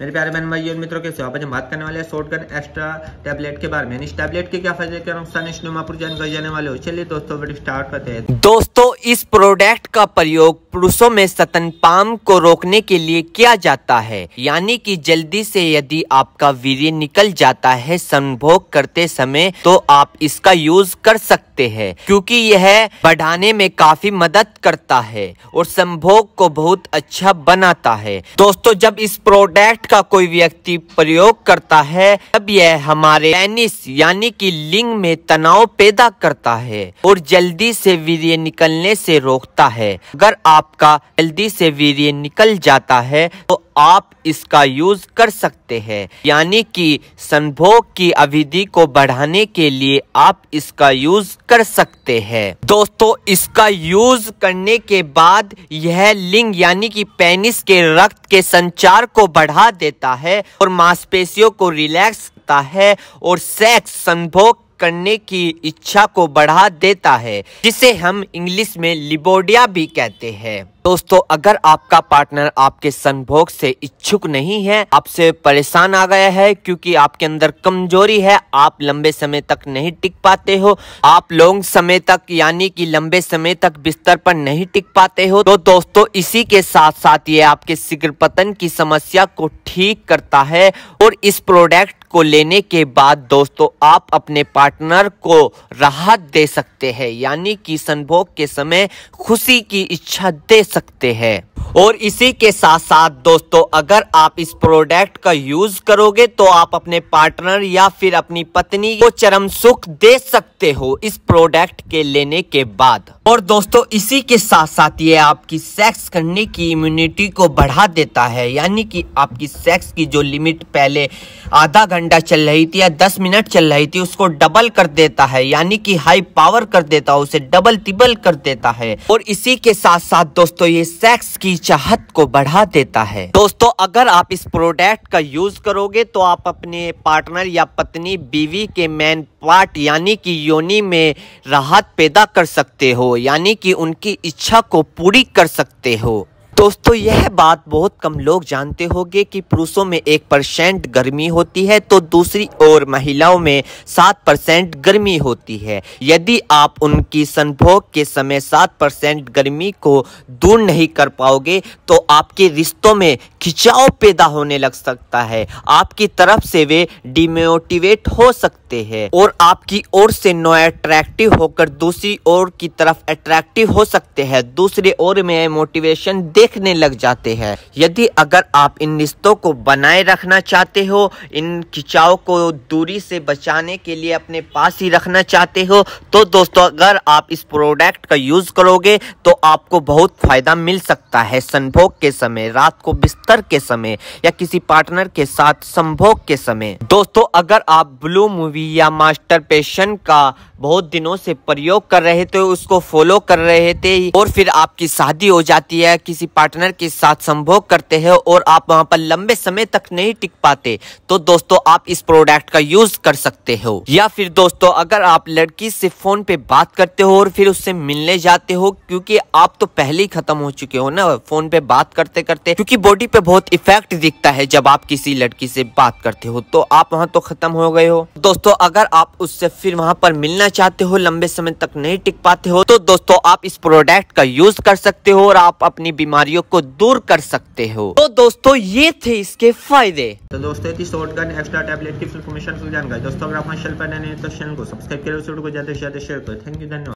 मेरे प्यारे बहन भाई और मित्रों के आप हम बात करने वाले हैं शॉर्ट गन एक्स्ट्रा टैबलेट के बारे में इस टैबलेट के क्या फायदे क्या नुकसान इस नुमा जानकारी जाने वाले हो चलिए दोस्तों वीडियो स्टार्ट करते हैं दोस्तों इस प्रोडक्ट का प्रयोग पुरुषों में पाम को रोकने के लिए किया जाता है यानी कि जल्दी से यदि आपका वीर्य निकल जाता है संभोग करते समय तो आप इसका यूज कर सकते हैं क्योंकि यह बढ़ाने में काफी मदद करता है और संभोग को बहुत अच्छा बनाता है दोस्तों जब इस प्रोडक्ट का कोई व्यक्ति प्रयोग करता है तब यह हमारे पेनिस यानी कि लिंग में तनाव पैदा करता है और जल्दी से वीर्य निकलने से रोकता है अगर आपका जल्दी से वीर्य निकल जाता है तो आप इसका यूज कर सकते हैं यानी कि संभोग की अवधि को बढ़ाने के लिए आप इसका यूज कर सकते हैं दोस्तों इसका यूज करने के बाद यह लिंग यानी कि पेनिस के रक्त के संचार को बढ़ा देता है और मांसपेशियों को रिलैक्स करता है और सेक्स संभोग करने की इच्छा को बढ़ा देता है जिसे हम इंग्लिश में लिबोडिया भी कहते हैं दोस्तों अगर आपका पार्टनर आपके संभोग से इच्छुक नहीं है आपसे परेशान आ गया है क्योंकि आपके अंदर कमजोरी है आप लंबे समय तक नहीं टिक पाते हो आप लॉन्ग समय तक यानी कि लंबे समय तक बिस्तर पर नहीं टिक पाते हो तो दोस्तों इसी के साथ साथ ये आपके शीघ्र पतन की समस्या को ठीक करता है और इस प्रोडक्ट को लेने के बाद दोस्तों आप अपने पार्टनर को राहत दे सकते हैं यानी कि संभोग के समय खुशी की इच्छा दे सकते हैं और इसी के साथ साथ दोस्तों अगर आप इस प्रोडक्ट का यूज करोगे तो आप अपने पार्टनर या फिर अपनी पत्नी को चरम सुख दे सकते हो इस प्रोडक्ट के लेने के बाद और दोस्तों इसी के साथ साथ ये आपकी सेक्स करने की इम्यूनिटी को बढ़ा देता है यानी कि आपकी सेक्स की जो लिमिट पहले आधा घंटा चल रही थी या दस मिनट चल रही थी उसको डबल कर देता है यानी कि हाई पावर कर देता है उसे डबल टिबल कर देता है और इसी के साथ साथ दोस्तों ये सेक्स की चाहत को बढ़ा देता है दोस्तों अगर आप इस प्रोडक्ट का यूज करोगे तो आप अपने पार्टनर या पत्नी बीवी के मैन पार्ट यानी कि योनि में राहत पैदा कर सकते हो यानी कि उनकी इच्छा को पूरी कर सकते हो दोस्तों यह बात बहुत कम लोग जानते होंगे कि पुरुषों में एक परसेंट गर्मी होती है तो दूसरी ओर महिलाओं में सात परसेंट गर्मी होती है यदि आप उनकी संभोग के समय सात परसेंट गर्मी को दूर नहीं कर पाओगे तो आपके रिश्तों में खिंचाव पैदा होने लग सकता है आपकी तरफ से वे डिमोटिवेट हो सकते हैं और आपकी ओर से नो अट्रैक्टिव होकर दूसरी ओर की तरफ अट्रैक्टिव हो सकते हैं दूसरे ओर में मोटिवेशन दे देखने लग जाते हैं यदि अगर आप इन रिश्तों को बनाए रखना चाहते हो इन खिंचाव को दूरी से बचाने के लिए अपने पास ही रखना चाहते हो तो दोस्तों अगर आप इस प्रोडक्ट का यूज़ करोगे तो आपको बहुत फ़ायदा मिल सकता है संभोग के समय रात को बिस्तर के समय या किसी पार्टनर के साथ संभोग के समय दोस्तों अगर आप ब्लू मूवी या मास्टर पेशन का बहुत दिनों से प्रयोग कर रहे थे उसको फॉलो कर रहे थे और फिर आपकी शादी हो जाती है किसी पार्टनर के साथ संभोग करते हैं और आप वहां पर लंबे समय तक नहीं टिक पाते तो दोस्तों आप इस प्रोडक्ट का यूज कर सकते हो या फिर दोस्तों अगर आप लड़की से फोन पे बात करते हो और फिर उससे मिलने जाते हो क्योंकि आप तो पहले ही खत्म हो चुके हो ना फोन पे बात करते करते क्योंकि बॉडी पे बहुत इफेक्ट दिखता है जब आप किसी लड़की से बात करते हो तो आप वहाँ तो खत्म हो गए हो दोस्तों अगर आप उससे फिर वहाँ पर मिलना चाहते हो लंबे समय तक नहीं टिक पाते हो तो दोस्तों आप इस प्रोडक्ट का यूज कर सकते हो और आप अपनी बीमारी बीमारियों को दूर कर सकते हो तो दोस्तों ये थे इसके फायदे तो दोस्तों थी शॉर्ट एक्स्ट्रा टैबलेट की इन्फॉर्मेशन जानकारी दोस्तों अगर आप चैनल पर नए तो चैनल को सब्सक्राइब करें वीडियो को ज्यादा से ज्यादा शेयर करें थैंक यू धन्यवाद